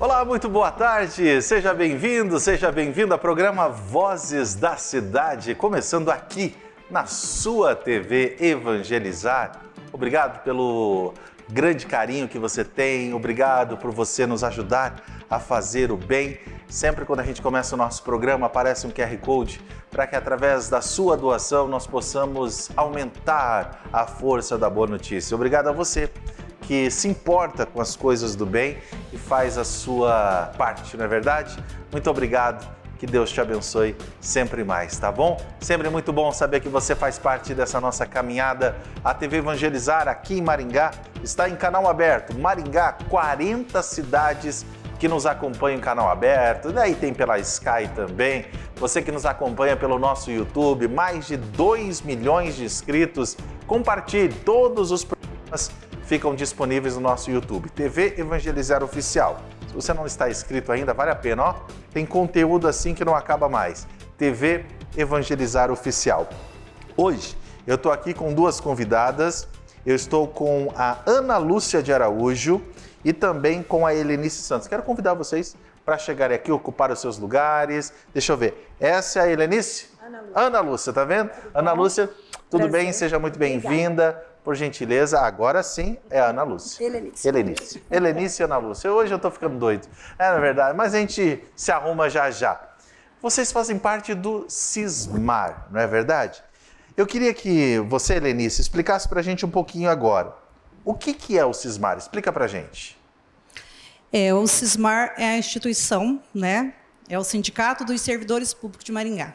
Olá, muito boa tarde. Seja bem-vindo, seja bem-vinda ao programa Vozes da Cidade, começando aqui na sua TV Evangelizar. Obrigado pelo grande carinho que você tem, obrigado por você nos ajudar a fazer o bem. Sempre quando a gente começa o nosso programa, aparece um QR Code para que através da sua doação nós possamos aumentar a força da boa notícia. Obrigado a você que se importa com as coisas do bem e faz a sua parte, não é verdade? Muito obrigado. Que Deus te abençoe sempre mais, tá bom? Sempre é muito bom saber que você faz parte dessa nossa caminhada. A TV Evangelizar aqui em Maringá está em canal aberto. Maringá, 40 cidades que nos acompanham em canal aberto. Daí né? tem pela Sky também. Você que nos acompanha pelo nosso YouTube, mais de 2 milhões de inscritos. Compartilhe todos os programas ficam disponíveis no nosso YouTube, TV Evangelizar Oficial. Se você não está inscrito ainda, vale a pena, ó. Tem conteúdo assim que não acaba mais. TV Evangelizar Oficial. Hoje eu estou aqui com duas convidadas. Eu estou com a Ana Lúcia de Araújo e também com a Helenice Santos. Quero convidar vocês para chegarem aqui, ocupar os seus lugares. Deixa eu ver. Essa é a Helenice? Ana Lúcia, Ana Lúcia tá vendo? Ana Lúcia, tudo Prazer. bem? Seja muito bem-vinda. Por gentileza, agora sim é a Ana Lúcia. Helenice. Helenice. Helenice e Ana Lúcia. Hoje eu estou ficando doido. É, na verdade, mas a gente se arruma já já. Vocês fazem parte do Cismar, não é verdade? Eu queria que você, Helenice, explicasse para a gente um pouquinho agora. O que, que é o Cismar? Explica para a gente. É, o Cismar é a instituição, né? É o Sindicato dos Servidores Públicos de Maringá.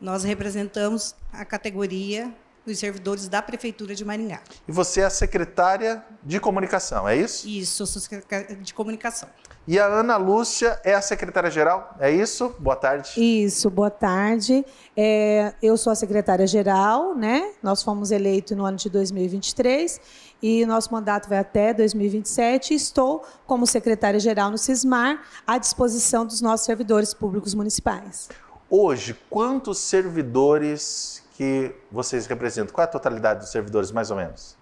Nós representamos a categoria dos servidores da Prefeitura de Maringá. E você é a secretária de comunicação, é isso? Isso, eu sou secretária de comunicação. E a Ana Lúcia é a secretária-geral, é isso? Boa tarde. Isso, boa tarde. É, eu sou a secretária-geral, né? Nós fomos eleitos no ano de 2023 e nosso mandato vai até 2027. Estou como secretária-geral no CISMAR à disposição dos nossos servidores públicos municipais. Hoje, quantos servidores que vocês representam? Qual é a totalidade dos servidores, mais ou menos?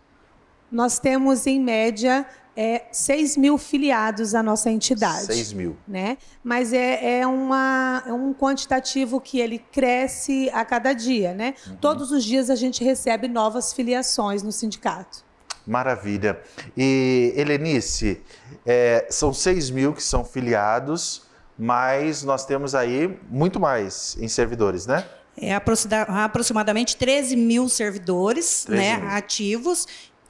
Nós temos, em média, é, 6 mil filiados à nossa entidade. 6 mil. Né? Mas é, é, uma, é um quantitativo que ele cresce a cada dia. Né? Uhum. Todos os dias a gente recebe novas filiações no sindicato. Maravilha. E, Helenice, é, são 6 mil que são filiados, mas nós temos aí muito mais em servidores, né? é aproximadamente 13 mil servidores 13 né, ativos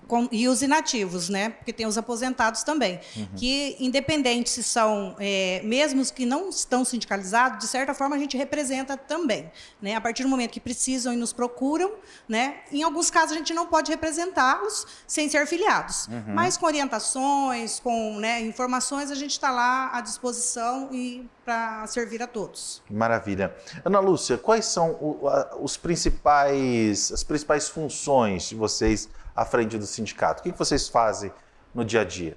com, e os inativos, né? Porque tem os aposentados também, uhum. que independente se são, é, mesmo os que não estão sindicalizados, de certa forma a gente representa também, né? A partir do momento que precisam e nos procuram, né? Em alguns casos a gente não pode representá-los sem ser filiados, uhum. mas com orientações, com né, informações a gente está lá à disposição e para servir a todos. Maravilha, Ana Lúcia, quais são o, a, os principais as principais funções de vocês à frente do sindicato? O que vocês fazem no dia a dia?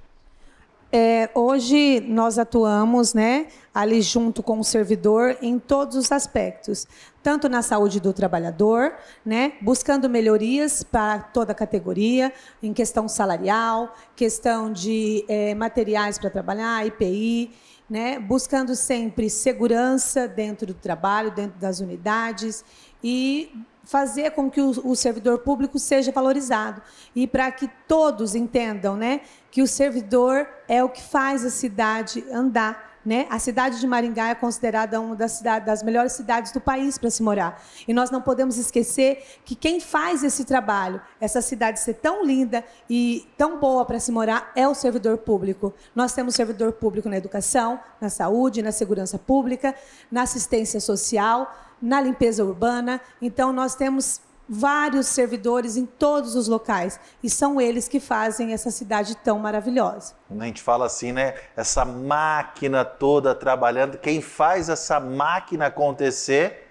É, hoje nós atuamos né, ali junto com o servidor em todos os aspectos, tanto na saúde do trabalhador, né, buscando melhorias para toda a categoria, em questão salarial, questão de é, materiais para trabalhar, IPI, né, buscando sempre segurança dentro do trabalho, dentro das unidades e fazer com que o, o servidor público seja valorizado e para que todos entendam, né, que o servidor é o que faz a cidade andar. Né? A cidade de Maringá é considerada uma das, cidades, das melhores cidades do país para se morar. E nós não podemos esquecer que quem faz esse trabalho, essa cidade ser tão linda e tão boa para se morar, é o servidor público. Nós temos servidor público na educação, na saúde, na segurança pública, na assistência social na limpeza urbana. Então, nós temos vários servidores em todos os locais e são eles que fazem essa cidade tão maravilhosa. A gente fala assim, né? Essa máquina toda trabalhando, quem faz essa máquina acontecer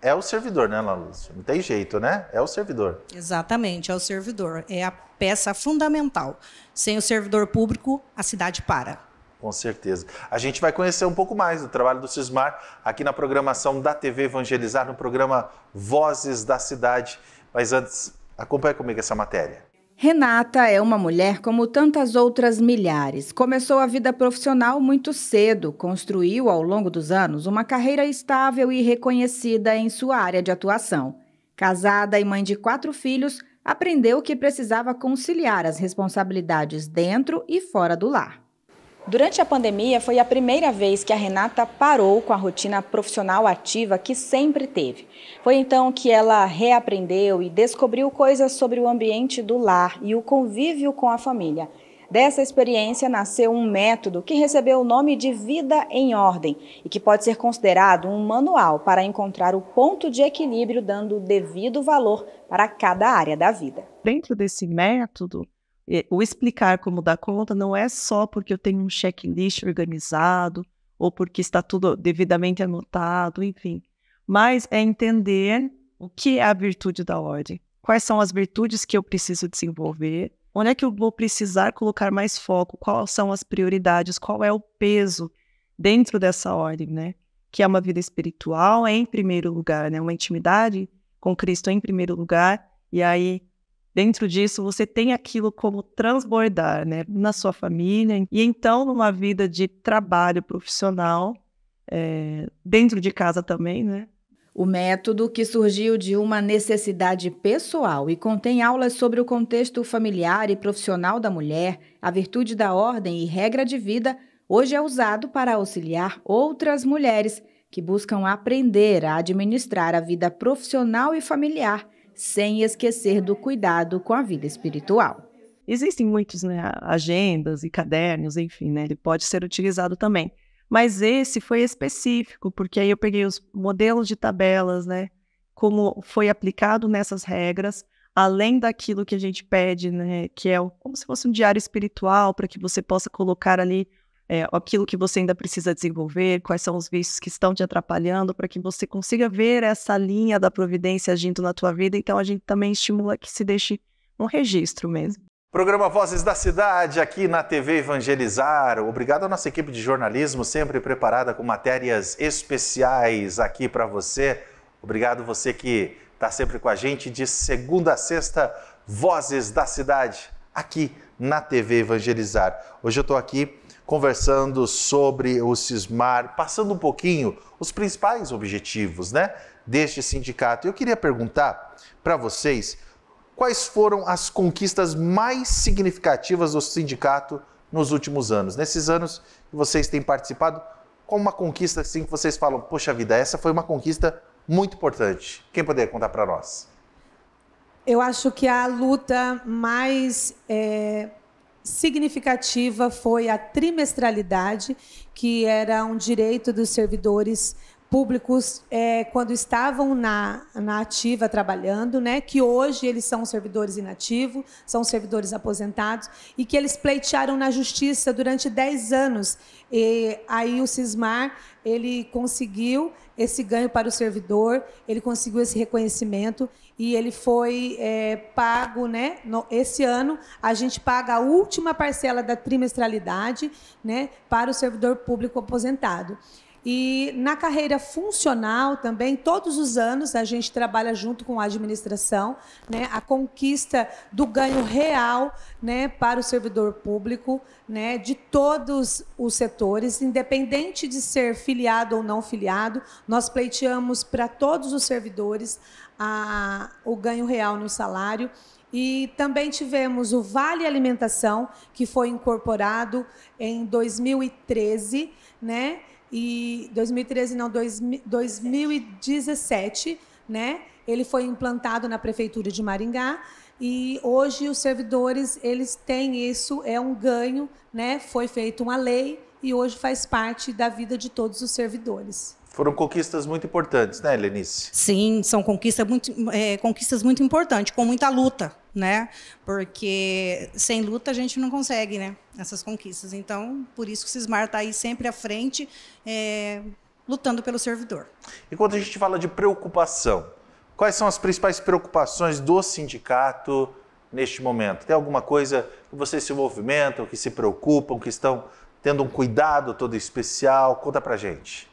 é o servidor, né, Lúcia? Não tem jeito, né? É o servidor. Exatamente, é o servidor. É a peça fundamental. Sem o servidor público, a cidade para. Com certeza. A gente vai conhecer um pouco mais do trabalho do Cismar aqui na programação da TV Evangelizar, no programa Vozes da Cidade. Mas antes, acompanhe comigo essa matéria. Renata é uma mulher como tantas outras milhares. Começou a vida profissional muito cedo, construiu ao longo dos anos uma carreira estável e reconhecida em sua área de atuação. Casada e mãe de quatro filhos, aprendeu que precisava conciliar as responsabilidades dentro e fora do lar. Durante a pandemia, foi a primeira vez que a Renata parou com a rotina profissional ativa que sempre teve. Foi então que ela reaprendeu e descobriu coisas sobre o ambiente do lar e o convívio com a família. Dessa experiência nasceu um método que recebeu o nome de Vida em Ordem e que pode ser considerado um manual para encontrar o ponto de equilíbrio, dando o devido valor para cada área da vida. Dentro desse método, o explicar como dar conta não é só porque eu tenho um checklist organizado ou porque está tudo devidamente anotado, enfim. Mas é entender o que é a virtude da ordem, quais são as virtudes que eu preciso desenvolver, onde é que eu vou precisar colocar mais foco, quais são as prioridades, qual é o peso dentro dessa ordem, né? Que é uma vida espiritual em primeiro lugar, né? Uma intimidade com Cristo em primeiro lugar, e aí Dentro disso, você tem aquilo como transbordar, né? Na sua família e então numa vida de trabalho profissional, é, dentro de casa também, né? O método, que surgiu de uma necessidade pessoal e contém aulas sobre o contexto familiar e profissional da mulher, a virtude da ordem e regra de vida, hoje é usado para auxiliar outras mulheres que buscam aprender a administrar a vida profissional e familiar sem esquecer do cuidado com a vida espiritual. Existem muitos, né, agendas e cadernos, enfim, né, ele pode ser utilizado também. Mas esse foi específico, porque aí eu peguei os modelos de tabelas, né, como foi aplicado nessas regras, além daquilo que a gente pede, né, que é como se fosse um diário espiritual para que você possa colocar ali é, aquilo que você ainda precisa desenvolver, quais são os vícios que estão te atrapalhando, para que você consiga ver essa linha da providência agindo na tua vida. Então a gente também estimula que se deixe um registro mesmo. Programa Vozes da Cidade, aqui na TV Evangelizar. Obrigado à nossa equipe de jornalismo, sempre preparada com matérias especiais aqui para você. Obrigado você que está sempre com a gente de segunda a sexta, Vozes da Cidade, aqui na TV Evangelizar. Hoje eu estou aqui conversando sobre o CISMAR, passando um pouquinho os principais objetivos né, deste sindicato. Eu queria perguntar para vocês quais foram as conquistas mais significativas do sindicato nos últimos anos. Nesses anos que vocês têm participado, qual uma conquista assim que vocês falam, poxa vida, essa foi uma conquista muito importante. Quem poderia contar para nós? Eu acho que a luta mais é, significativa foi a trimestralidade, que era um direito dos servidores públicos é, quando estavam na, na ativa trabalhando, né, que hoje eles são servidores inativos, são servidores aposentados, e que eles pleitearam na justiça durante 10 anos. E aí o Cismar ele conseguiu esse ganho para o servidor, ele conseguiu esse reconhecimento e ele foi é, pago, né? No, esse ano a gente paga a última parcela da trimestralidade, né? Para o servidor público aposentado. E na carreira funcional também, todos os anos a gente trabalha junto com a administração, né, a conquista do ganho real, né, para o servidor público, né, de todos os setores, independente de ser filiado ou não filiado, nós pleiteamos para todos os servidores a, o ganho real no salário. E também tivemos o Vale Alimentação, que foi incorporado em 2013, né? e 2013 não, 2017, né? Ele foi implantado na prefeitura de Maringá e hoje os servidores eles têm isso, é um ganho, né? Foi feita uma lei e hoje faz parte da vida de todos os servidores. Foram conquistas muito importantes, né, Lenice? Sim, são conquistas muito, é, conquistas muito importantes, com muita luta, né? Porque sem luta a gente não consegue, né? Essas conquistas. Então, por isso que o Cismar está aí sempre à frente, é, lutando pelo servidor. E quando a gente fala de preocupação, quais são as principais preocupações do sindicato neste momento? Tem alguma coisa que vocês se movimentam, que se preocupam, que estão tendo um cuidado todo especial? Conta pra gente.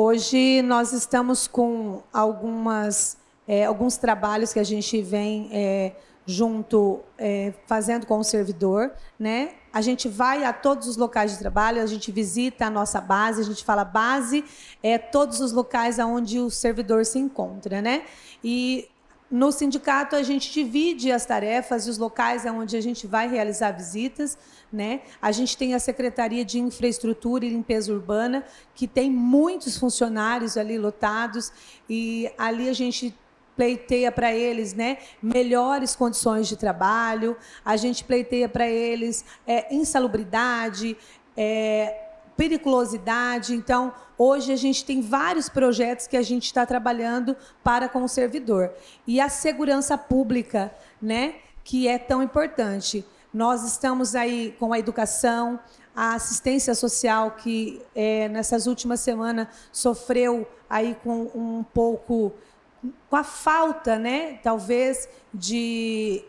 Hoje nós estamos com algumas, é, alguns trabalhos que a gente vem é, junto é, fazendo com o servidor, né? A gente vai a todos os locais de trabalho, a gente visita a nossa base, a gente fala base, é todos os locais onde o servidor se encontra, né? E no sindicato, a gente divide as tarefas e os locais onde a gente vai realizar visitas. Né? A gente tem a Secretaria de Infraestrutura e Limpeza Urbana, que tem muitos funcionários ali lotados, e ali a gente pleiteia para eles né, melhores condições de trabalho, a gente pleiteia para eles é, insalubridade, é, periculosidade. Então, hoje a gente tem vários projetos que a gente está trabalhando para com o servidor. E a segurança pública, né, que é tão importante. Nós estamos aí com a educação, a assistência social que é, nessas últimas semanas sofreu aí com um pouco com a falta, né, talvez de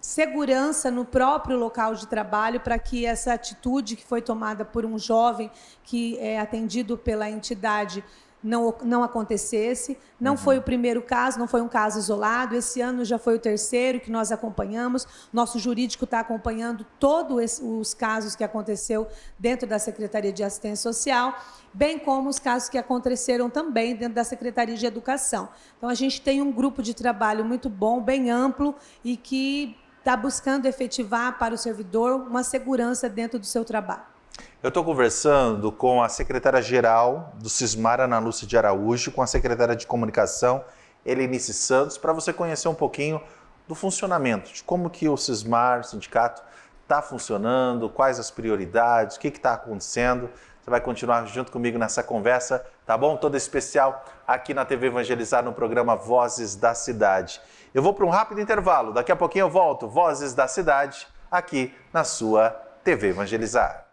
segurança no próprio local de trabalho para que essa atitude que foi tomada por um jovem que é atendido pela entidade não, não acontecesse. Não uhum. foi o primeiro caso, não foi um caso isolado. Esse ano já foi o terceiro que nós acompanhamos. Nosso jurídico está acompanhando todos os casos que aconteceu dentro da Secretaria de Assistência Social, bem como os casos que aconteceram também dentro da Secretaria de Educação. Então, a gente tem um grupo de trabalho muito bom, bem amplo e que está buscando efetivar para o servidor uma segurança dentro do seu trabalho? Eu estou conversando com a secretária-geral do Cismar, Ana Lúcia de Araújo, com a secretária de Comunicação, Helenice Santos, para você conhecer um pouquinho do funcionamento, de como que o Cismar, o sindicato, está funcionando, quais as prioridades, o que está acontecendo. Você vai continuar junto comigo nessa conversa, tá bom? Toda especial aqui na TV Evangelizar, no programa Vozes da Cidade. Eu vou para um rápido intervalo, daqui a pouquinho eu volto. Vozes da Cidade, aqui na sua TV Evangelizar.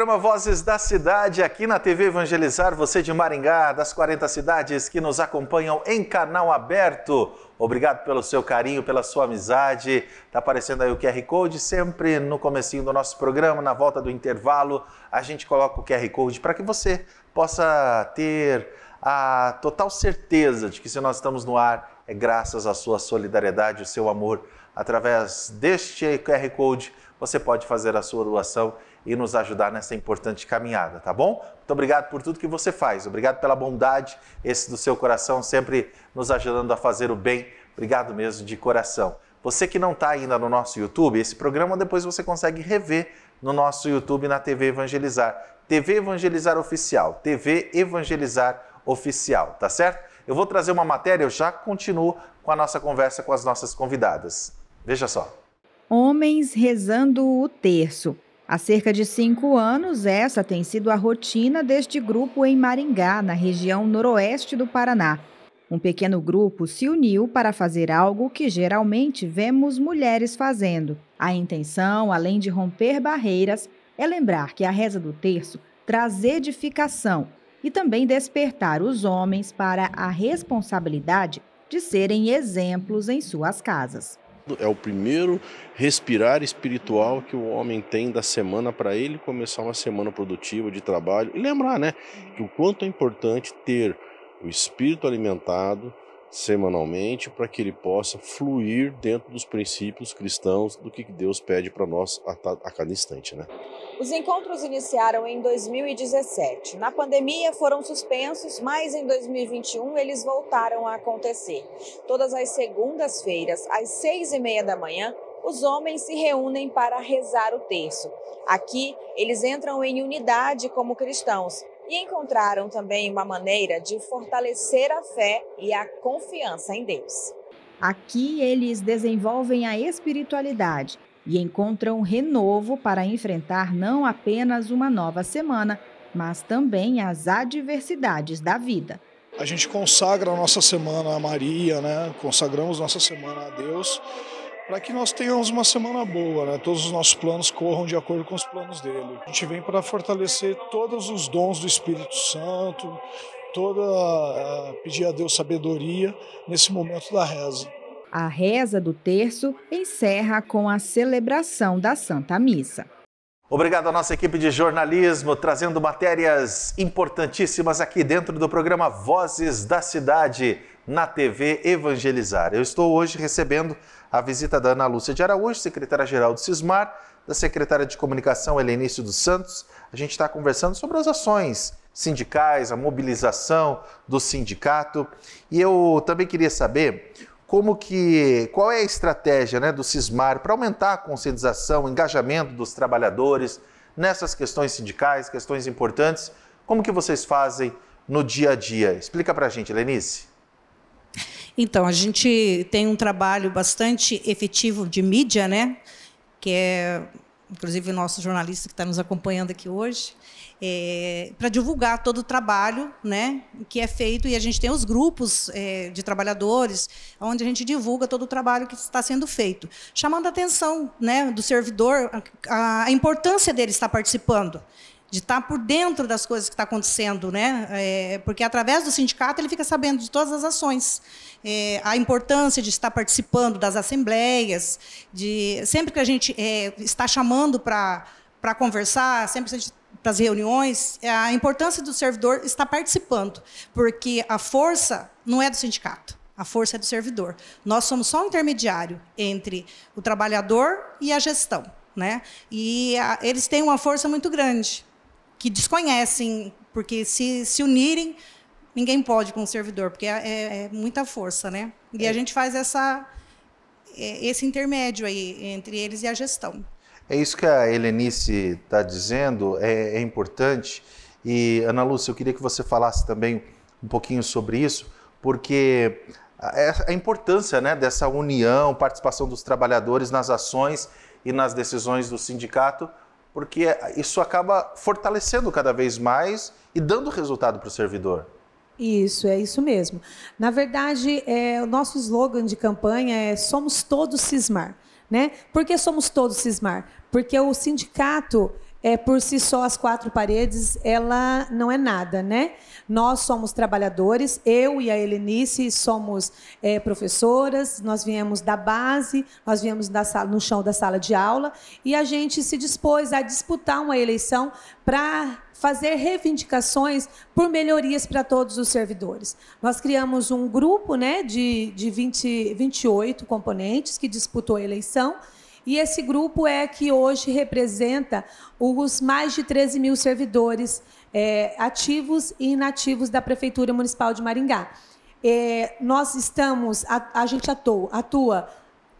programa Vozes da Cidade aqui na TV Evangelizar, você de Maringá, das 40 cidades que nos acompanham em canal aberto. Obrigado pelo seu carinho, pela sua amizade. Tá aparecendo aí o QR Code sempre no comecinho do nosso programa, na volta do intervalo, a gente coloca o QR Code para que você possa ter a total certeza de que se nós estamos no ar é graças à sua solidariedade, o seu amor através deste QR Code, você pode fazer a sua doação e nos ajudar nessa importante caminhada, tá bom? Muito obrigado por tudo que você faz, obrigado pela bondade, esse do seu coração, sempre nos ajudando a fazer o bem. Obrigado mesmo de coração. Você que não está ainda no nosso YouTube, esse programa depois você consegue rever no nosso YouTube na TV Evangelizar. TV Evangelizar Oficial, TV Evangelizar Oficial, tá certo? Eu vou trazer uma matéria, eu já continuo com a nossa conversa com as nossas convidadas. Veja só. Homens rezando o terço. Há cerca de cinco anos, essa tem sido a rotina deste grupo em Maringá, na região noroeste do Paraná. Um pequeno grupo se uniu para fazer algo que geralmente vemos mulheres fazendo. A intenção, além de romper barreiras, é lembrar que a reza do terço traz edificação e também despertar os homens para a responsabilidade de serem exemplos em suas casas é o primeiro respirar espiritual que o homem tem da semana para ele começar uma semana produtiva de trabalho. E lembrar, né, que o quanto é importante ter o espírito alimentado, semanalmente para que ele possa fluir dentro dos princípios cristãos do que Deus pede para nós a, cada instante, né? Os encontros iniciaram em 2017. Na pandemia foram suspensos, mas em 2021 eles voltaram a acontecer. Todas as segundas-feiras, às seis e meia da manhã, os homens se reúnem para rezar o terço. Aqui, eles entram em unidade como cristãos e encontraram também uma maneira de fortalecer a fé e a confiança em Deus. Aqui eles desenvolvem a espiritualidade e encontram renovo para enfrentar não apenas uma nova semana, mas também as adversidades da vida. A gente consagra a nossa semana a Maria, né? Consagramos nossa semana a Deus para que nós tenhamos uma semana boa, né? todos os nossos planos corram de acordo com os planos dele. A gente vem para fortalecer todos os dons do Espírito Santo, toda a, eh, pedir a Deus sabedoria nesse momento da reza. A reza do terço encerra com a celebração da Santa Missa. Obrigado à nossa equipe de jornalismo, trazendo matérias importantíssimas aqui dentro do programa Vozes da Cidade na TV Evangelizar. Eu estou hoje recebendo a visita da Ana Lúcia de Araújo, secretária-geral do Cismar, da secretária de Comunicação Helenício dos Santos. A gente está conversando sobre as ações sindicais, a mobilização do sindicato. E eu também queria saber como que qual é a estratégia né, do Cismar para aumentar a conscientização, o engajamento dos trabalhadores nessas questões sindicais, questões importantes. Como que vocês fazem no dia a dia? Explica para a gente, Lenice. Então, a gente tem um trabalho bastante efetivo de mídia, né? que é inclusive o nosso jornalista que está nos acompanhando aqui hoje, é, para divulgar todo o trabalho né, que é feito. E a gente tem os grupos é, de trabalhadores, onde a gente divulga todo o trabalho que está sendo feito, chamando a atenção né, do servidor, a, a importância dele estar participando de estar tá por dentro das coisas que está acontecendo, né? É, porque através do sindicato ele fica sabendo de todas as ações, é, a importância de estar participando das assembleias, de sempre que a gente é, está chamando para para conversar, sempre que a gente para as reuniões, é, a importância do servidor estar participando, porque a força não é do sindicato, a força é do servidor. Nós somos só um intermediário entre o trabalhador e a gestão. Né? E a, eles têm uma força muito grande, que desconhecem, porque se, se unirem, ninguém pode com o servidor, porque é, é, é muita força, né? E é. a gente faz essa, é, esse intermédio aí entre eles e a gestão. É isso que a Helenice está dizendo, é, é importante. E, Ana Lúcia, eu queria que você falasse também um pouquinho sobre isso, porque a, é, a importância né, dessa união, participação dos trabalhadores nas ações e nas decisões do sindicato porque isso acaba fortalecendo cada vez mais e dando resultado para o servidor. Isso, é isso mesmo. Na verdade, é, o nosso slogan de campanha é Somos Todos Cismar. Né? Por que somos todos Cismar? Porque o sindicato é, por si só as quatro paredes, ela não é nada, né? Nós somos trabalhadores, eu e a Helenice somos é, professoras, nós viemos da base, nós viemos da sala, no chão da sala de aula e a gente se dispôs a disputar uma eleição para fazer reivindicações por melhorias para todos os servidores. Nós criamos um grupo né, de, de 20, 28 componentes que disputou a eleição. E esse grupo é que hoje representa os mais de 13 mil servidores é, ativos e inativos da Prefeitura Municipal de Maringá. É, nós estamos, a, a gente atua, atua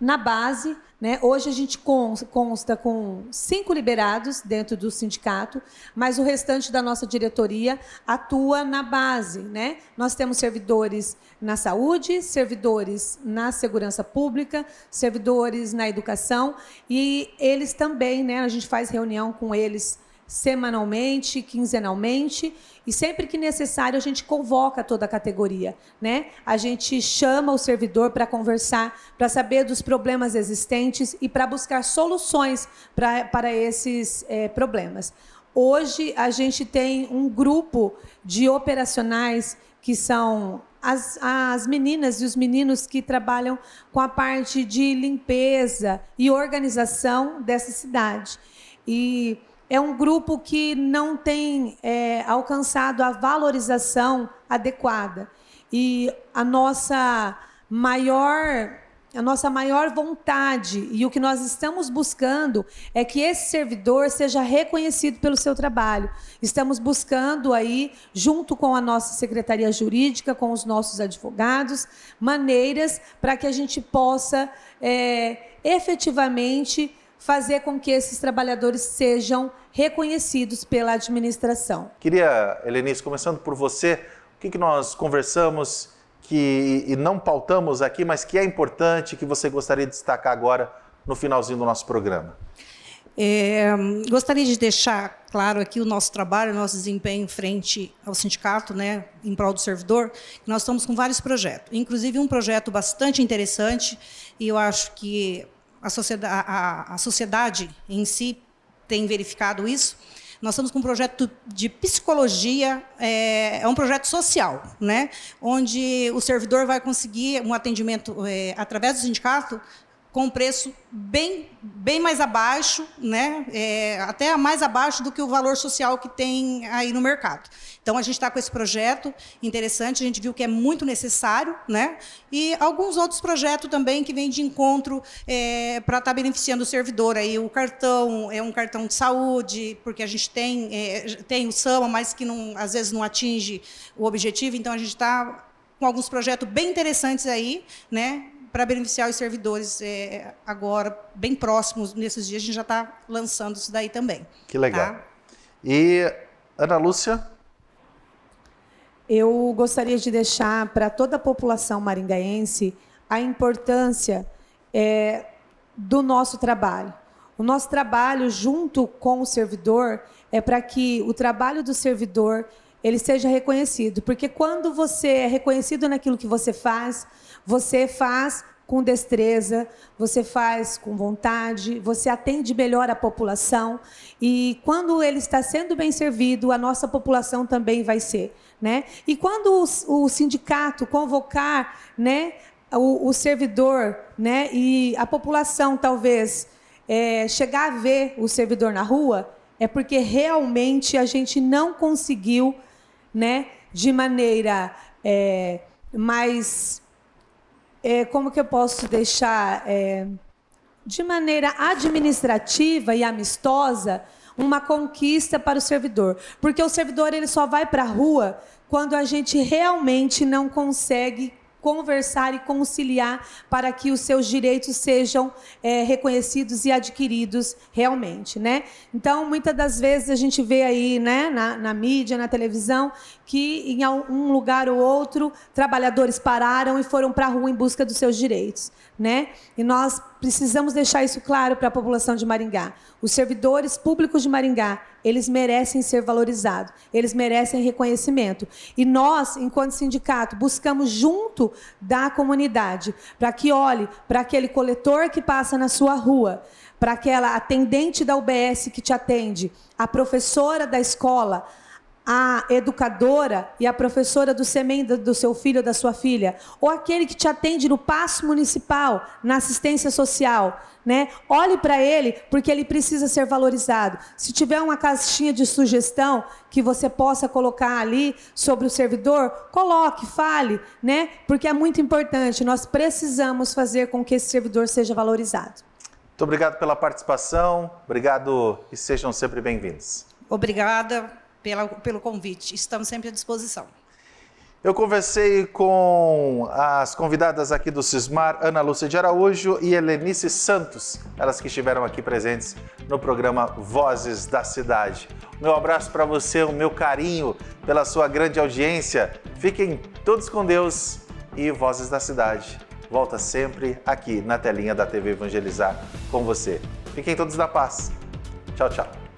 na base. Né? Hoje a gente consta com cinco liberados dentro do sindicato, mas o restante da nossa diretoria atua na base. Né? Nós temos servidores na saúde, servidores na segurança pública, servidores na educação e eles também, né? a gente faz reunião com eles semanalmente, quinzenalmente, e sempre que necessário a gente convoca toda a categoria, né? A gente chama o servidor para conversar, para saber dos problemas existentes e para buscar soluções pra, para esses é, problemas. Hoje a gente tem um grupo de operacionais que são as, as meninas e os meninos que trabalham com a parte de limpeza e organização dessa cidade. E é um grupo que não tem é, alcançado a valorização adequada. E a nossa maior a nossa maior vontade e o que nós estamos buscando é que esse servidor seja reconhecido pelo seu trabalho. Estamos buscando aí, junto com a nossa secretaria jurídica, com os nossos advogados, maneiras para que a gente possa é, efetivamente fazer com que esses trabalhadores sejam reconhecidos pela administração. Queria, Helenice, começando por você, o que, que nós conversamos que e não pautamos aqui, mas que é importante, que você gostaria de destacar agora no finalzinho do nosso programa? É, gostaria de deixar claro aqui o nosso trabalho, o nosso desempenho frente ao sindicato, né, em prol do servidor. Nós estamos com vários projetos, inclusive um projeto bastante interessante, e eu acho que a sociedade, a, a sociedade em si tem verificado isso, nós estamos com um projeto de psicologia, é, é, um projeto social, né? onde o servidor vai conseguir um atendimento é, através do sindicato com preço bem, bem mais abaixo, né? É, até mais abaixo do que o valor social que tem aí no mercado. Então a gente está com esse projeto interessante, a gente viu que é muito necessário, né? E alguns outros projetos também que vêm de encontro é, para estar tá beneficiando o servidor aí o cartão é um cartão de saúde porque a gente tem é, tem o SAMA, mas que não, às vezes não atinge o objetivo. Então a gente está com alguns projetos bem interessantes aí, né? para beneficiar os servidores é, agora, bem próximos, nesses dias, a gente já está lançando isso daí também. Que legal. Tá? E, Ana Lúcia? Eu gostaria de deixar para toda a população maringaense a importância é, do nosso trabalho. O nosso trabalho junto com o servidor é para que o trabalho do servidor ele seja reconhecido. Porque quando você é reconhecido naquilo que você faz, você faz com destreza, você faz com vontade, você atende melhor a população e quando ele está sendo bem servido, a nossa população também vai ser, né? E quando o, o sindicato convocar, né, o, o, servidor, né, e a população talvez é, chegar a ver o servidor na rua, é porque realmente a gente não conseguiu né? De maneira é, mais. É, como que eu posso deixar? É, de maneira administrativa e amistosa, uma conquista para o servidor. Porque o servidor ele só vai para a rua quando a gente realmente não consegue conversar e conciliar para que os seus direitos sejam é, reconhecidos e adquiridos realmente, né? Então, muitas das vezes a gente vê aí, né, na, na mídia, na televisão, que em um lugar ou outro trabalhadores pararam e foram para a rua em busca dos seus direitos, né? E nós precisamos deixar isso claro para a população de Maringá. Os servidores públicos de Maringá, eles merecem ser valorizados, eles merecem reconhecimento. E nós, enquanto sindicato, buscamos junto da comunidade para que olhe para aquele coletor que passa na sua rua, para aquela atendente da UBS que te atende, a professora da escola, a educadora e a professora do SEMEN do seu filho ou da sua filha, ou aquele que te atende no passo municipal, na assistência social, né? Olhe para ele, porque ele precisa ser valorizado. Se tiver uma caixinha de sugestão que você possa colocar ali sobre o servidor, coloque, fale, né? Porque é muito importante. Nós precisamos fazer com que esse servidor seja valorizado. Muito obrigado pela participação. Obrigado e sejam sempre bem-vindos. Obrigada pela, pelo convite. Estamos sempre à disposição. Eu conversei com as convidadas aqui do Cismar, Ana Lúcia de Araújo e Helenice Santos, elas que estiveram aqui presentes no programa Vozes da Cidade. Meu abraço para você, o meu carinho pela sua grande audiência. Fiquem todos com Deus e Vozes da Cidade volta sempre aqui na telinha da TV Evangelizar com você. Fiquem todos na paz. Tchau, tchau.